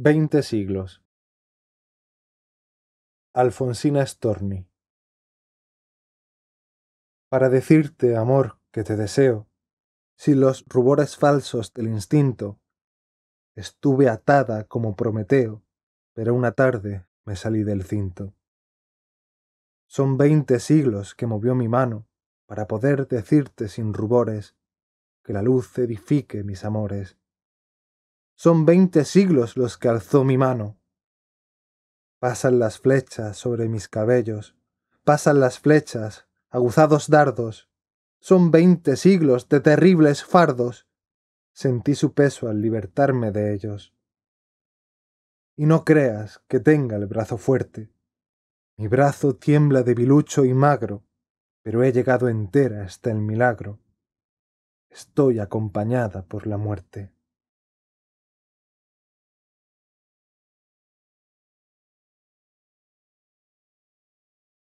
Veinte siglos. Alfonsina Storni. Para decirte, amor, que te deseo, sin los rubores falsos del instinto, estuve atada como Prometeo, pero una tarde me salí del cinto. Son veinte siglos que movió mi mano para poder decirte sin rubores que la luz edifique mis amores son veinte siglos los que alzó mi mano. Pasan las flechas sobre mis cabellos, pasan las flechas, aguzados dardos. Son veinte siglos de terribles fardos. Sentí su peso al libertarme de ellos. Y no creas que tenga el brazo fuerte. Mi brazo tiembla de bilucho y magro, pero he llegado entera hasta el milagro. Estoy acompañada por la muerte.